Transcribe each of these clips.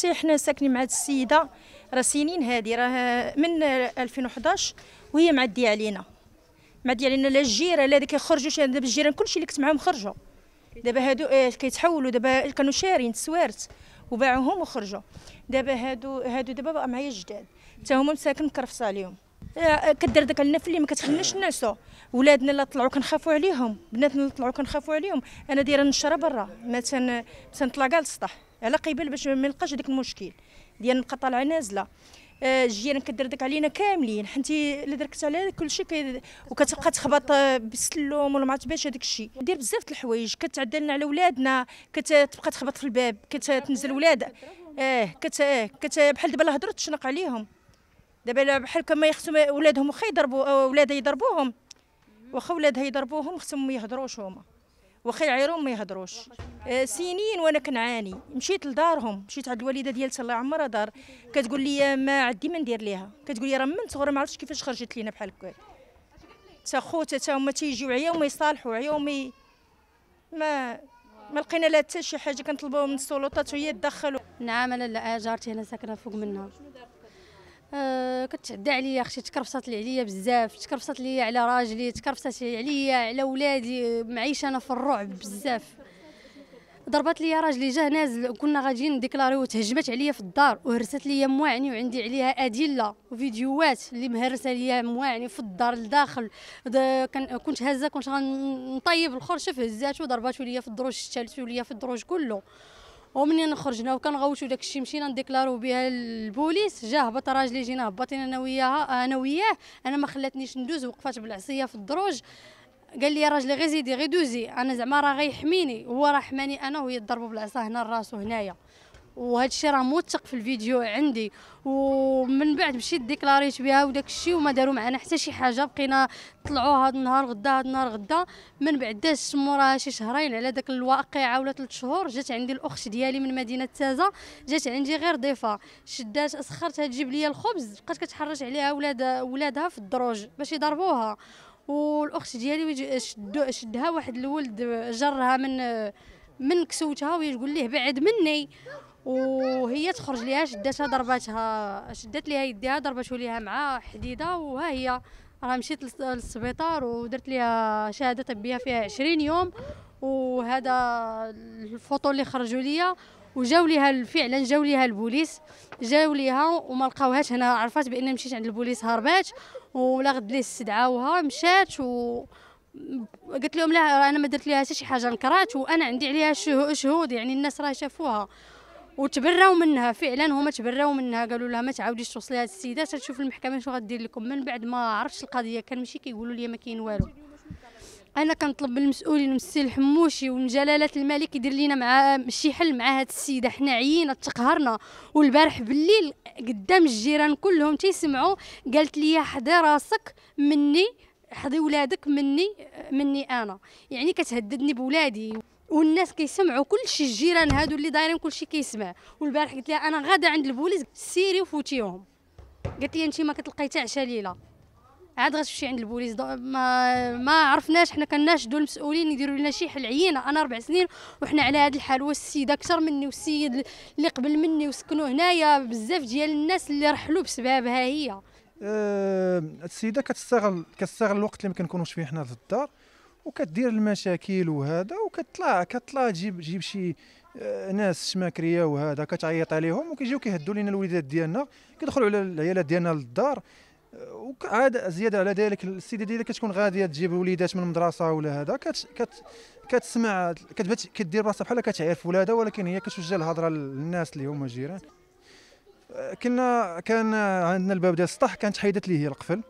سي حنا ساكنين مع هاد السيده راه سنين هادي راه من 2011 وهي معديه علينا معديه علينا لا الجيره لا ديك يخرجوا دابا الجيران كلشي اللي كنت معاهم خرجوا دابا هادو آه، كيتحولوا دابا كانوا شارين سوارت وباعوهم وخرجوا دابا هادو هادو دابا بقى معايا جداد حتى هما مساكن كرفصه عليهم آه، كدير داك النفل اللي ما كتخليناش نعسو ولادنا اللي طلعوا كنخافوا عليهم بناتنا اللي طلعوا كنخافوا عليهم انا دايره نشره برا مثلا تنطلع كاع للسطح على قبل باش ما نلقاش داك المشكل ديال نبقى طالعه نازله الجيران آه، كدير داك علينا كاملين حنتي الا دركت على كلشي شيء وكتبقى تخبط بالسلوم ولا ما عرفت باش هذاك الشيء دير بزاف د الحوايج كتعدلنا على ولادنا كتبقى تخبط في الباب كتنزل ولاد اه كت, آه، كت بحال دابا هضرت تشنق عليهم دابا بحال كما يخصهم ولادهم واخا يضربوا آه، ولادها يضربوهم واخا ولادها يضربوهم خصهم ما يهضروش هما واخا يعيرهم ما يهضروش آه، سنين وانا كنعاني مشيت لدارهم مشيت عند الوالده ديالتي الله يعمرها دار كتقول لي ما عندي ما ندير ليها كتقول لي راه من صغرى ما عرفتش كيفاش خرجت لينا بحال هكاك تا خوتها تا هما تيجيو عيا وما يصالحوا عيا وما ما ما لقينا لا حتى شي حاجه كنطلبوها من السلطات وهي تدخلوا نعم لا جارتي انا ساكنه فوق منها كتعدى عليا اختي تكرفصات لي عليا بزاف تكرفصات لي على راجلي تكرفصات عليا على ولادي معيشه انا في الرعب بزاف ضربات لي راجلي جا نازل كنا غاديين ديكلاريو تهجمات عليا في الدار وهرست لي مواعني وعندي عليها ادله وفيديوهات اللي مهرسه لي مواعني في الدار لداخل كنت هازه كنت غنطيب الخرشه فهزاتو ضرباتو لي في الدروج شتالتو لي في الدروج كله ومنين خرجنا وكنغوتو داك الشيء مشينا نديكلارو بها البوليس جا هبط راجلي جينا هبطين انا وياها انا وياه انا ما خلاتنيش ندوز وقفات بالعصيه في الدروج قال لي راجلي غير زيدي غير دوزي انا زعما راه غيحميني هو راه حماني انا وهي ضربوا بالعصا هنا الراس هنايا وهذا الشيء راه موثق في الفيديو عندي ومن بعد مشيت ديكلاريت بها وداك الشيء وما داروا معنا حتى شي حاجه بقينا طلعوا هذا النهار غدا هذا النهار غدا من بعد داز موراها شي شهرين على داك الواقعه ولا ثلاث شهور جات عندي الاخت ديالي من مدينه تازا جات عندي غير ضيفه شدات اسخرتها تجيب لي الخبز بقات كتحرش عليها ولاد ولادها في الدروج باش يضربوها والاخت ديالي شدو شدها واحد الولد جرها من من كسوتها ويقول ليه بعد مني وهي تخرج ليها شداتها ضرباتها شدات ليها يديها ضربته ليها مع حديده وها هي راه مشيت للسبيطار ودرت ليها شهاده طبيه فيها 20 يوم وهذا الفوطو اللي خرجوا ليا وجاو ليها فعلا جاو ليها البوليس جاو ليها وما لقاوهاش هنا عرفات بان مشيت عند البوليس هربات ولا غد لي استدعاوها مشات و قلت لهم لا انا ما درت ليها حتى شي حاجه نكرات وانا عندي عليها شهود يعني الناس راه شافوها وتبراو منها فعلا هما تبراو منها قالوا لها ما تعاوديش توصلي هاد السيده تشوف المحكمه شنو غدير لكم من بعد ما عرفتش القضيه كان ماشي كيقولوا لي ما كاين والو انا كنطلب من المسؤولين والسي الحموشي ومن جلاله الملك يدير لينا مع شي حل مع هاد السيده حنا عيينا تقهرنا والبارح بالليل قدام الجيران كلهم تيسمعوا قالت لي حضي راسك مني حضي ولادك مني مني انا يعني كتهددني بولادي والناس كيسمعوا كل شيء الجيران هادو اللي دايرين كل شيء كيسمع والبارح قلت لها انا غادا عند البوليس سيري وفوتيهم قالت لي انت ما كتلقاي حتى عشا ليله عاد غتمشي عند البوليس ما ما عرفناش حنا كناشدوا المسؤولين يديروا لنا شي حل عينه انا اربع سنين وحنا على هذا الحال والسيد اكثر مني والسيد اللي قبل مني وسكنوا هنايا بزاف ديال الناس اللي رحلوا بسببها هي أه السيده كتستغل كتستغل الوقت اللي ما كنكونوش فيه حنا في الدار وكدير المشاكل وهذا وكطلع كطلع تجيب تجيب شي آه، ناس شماكريه وهذا كتعيط عليهم وكيجيو كيهدوا لنا الوليدات ديالنا كيدخلوا على العيالات ديالنا للدار آه، وعاد زياده على ذلك السيده ديالك كتكون غاديه تجيب وليدات من المدرسه ولا هذا كت كت كتسمع كتبات كدير راسها بحال كتعرف ولادها ولكن هي كتوجه الهضره للناس اللي هما جيران آه، كنا كان عندنا الباب ديال السطح كانت حيدت ليه القفل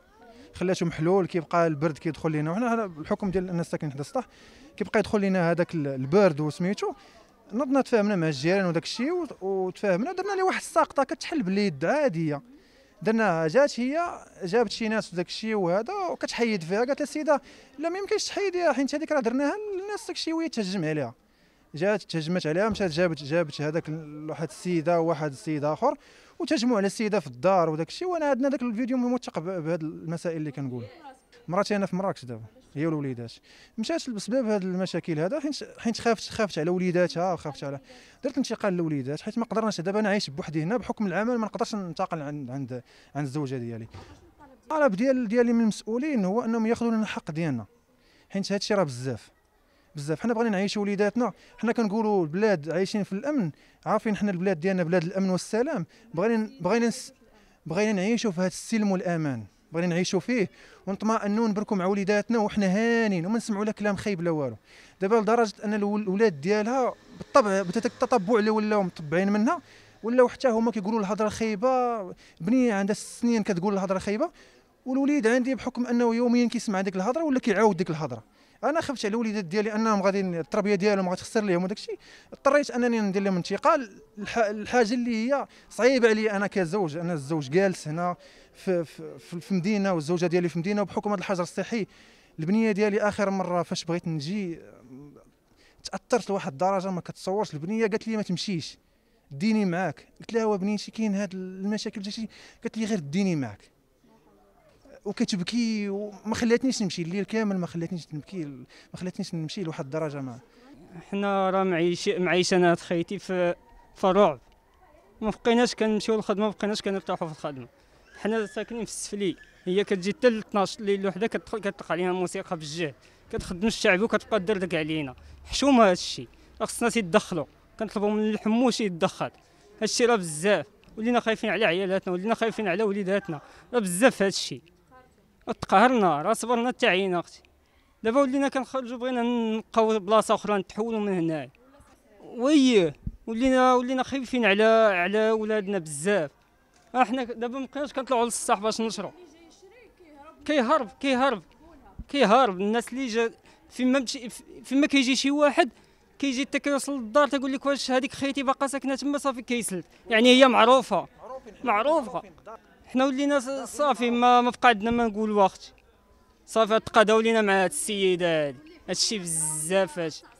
خلاته محلول كيبقى البرد كيدخل لينا وحنا الحكم ديال الناس ساكنين حدا السطح كيبقى يدخل لينا هذاك البرد وسميتو نضنا تفاهمنا مع الجيران وداك الشيء وتفاهمنا درنا لي واحد الساقطه كتحل باليد عاديه درناها جات هي جابت شي ناس وداك الشيء وهذا وكتحيد فيها قالت السيده لا ما يمكنش تحيديها حيت هذيك راه درناها للناس داك الشيء وهي تهجم عليها جات تهجمت عليها مشات جابت جابت هذاك واحد السيده وواحد السيد اخر وتهجموا على السيده في الدار وداك الشيء وانا عندنا داك الفيديو موثق بهذه المسائل اللي كنقول مراتي انا في مراكش دابا هي والوليدات مشات بسبب هاد المشاكل هذا حيت حيت خافت خافت على وليداتها وخافت على درت انتقال للوليدات حيت ما قدرناش دابا انا عايش بوحدي هنا بحكم العمل ما نقدرش ننتقل عند عند عند الزوجه ديالي الطلب ديال ديالي من المسؤولين هو انهم ياخذوا لنا الحق ديالنا حيت هادشي راه بزاف بزاف حنا بغينا نعيشوا وليداتنا حنا كنقولوا البلاد عايشين في الامن عارفين حنا البلاد ديالنا بلاد الامن والسلام بغينا بغينا بغينا نعيشوا في هذا السلم والامان بغينا نعيشوا فيه ونطمئنوا نبركوا مع وليداتنا وحنا هانين وما نسمعوا لا كلام خايب لا والو دابا لدرجه ان الاولاد ديالها بالطبع بالتطبع اللي ولاو مطبعين منها ولاو حتى هما كيقولوا الهضره خايبه بنيه عندها سنين كتقول الهضره خايبه والوليد عندي بحكم انه يوميا كيسمع ديك الهضره ولا كيعاود ديك الهضره انا خفت على الوليدات ديالي انهم غادي التربيه ديالهم غتخسر لهم وداك الشيء اضطريت انني ندير لهم انتقال الحاجه اللي هي صعيبه علي انا كزوج انا الزوج جالس هنا في, في, في المدينه والزوجه ديالي في المدينه وبحكم هذا الحجر الصحي البنيه ديالي اخر مره فاش بغيت نجي تاثرت لواحد الدرجه ما كتصورش البنيه قالت لي ما تمشيش ديني معاك قلت لها وا بنيتي كاين هاد المشاكل قالت لي غير ديني معاك وكتبكي وما خلاتنيش نمشي الليل كامل ما خلاتنيش نبكي ما خلاتنيش نمشي لواحد الدرجه ما حنا راه معيش معيش انا تخيتي في في الرعب ما بقيناش كنمشيو للخدمه ما بقيناش كنرتاحوا في الخدمه حنا ساكنين في السفلي هي كتجي حتى 12 الليل وحده كتلقى علينا الموسيقى في الجهد كتخدم الشعب وكتبقى دردك علينا حشومه هذا الشيء خصنا تيدخلوا كنطلبوا من الحموش يتدخل هادشي راه بزاف ولينا خايفين على عيالاتنا ولينا خايفين على وليداتنا راه بزاف الشيء تقهرنا راه صبرنا تاعينا اختي دابا ولينا كنخرجوا بغينا نبقاو بلاصه اخرى نتحولوا من هنا وي ولينا ولينا خايفين على على ولادنا بزاف احنا آه، دابا مابقيناش كنطلعوا للصح باش نشرو كيهرب كيهرب كيهرب الناس اللي جا فين ما فيما كيجي شي واحد كيجي حتى كيوصل للدار تقول لك واش هذيك خيتي باقا ساكنه تما صافي كيسلت يعني هي معروفه معروفه حنا ولينا صافي ما ما بقى عندنا ما نقول وقت صافي تقاداو لينا مع هاد السيده هادي هادشي بزاف هادشي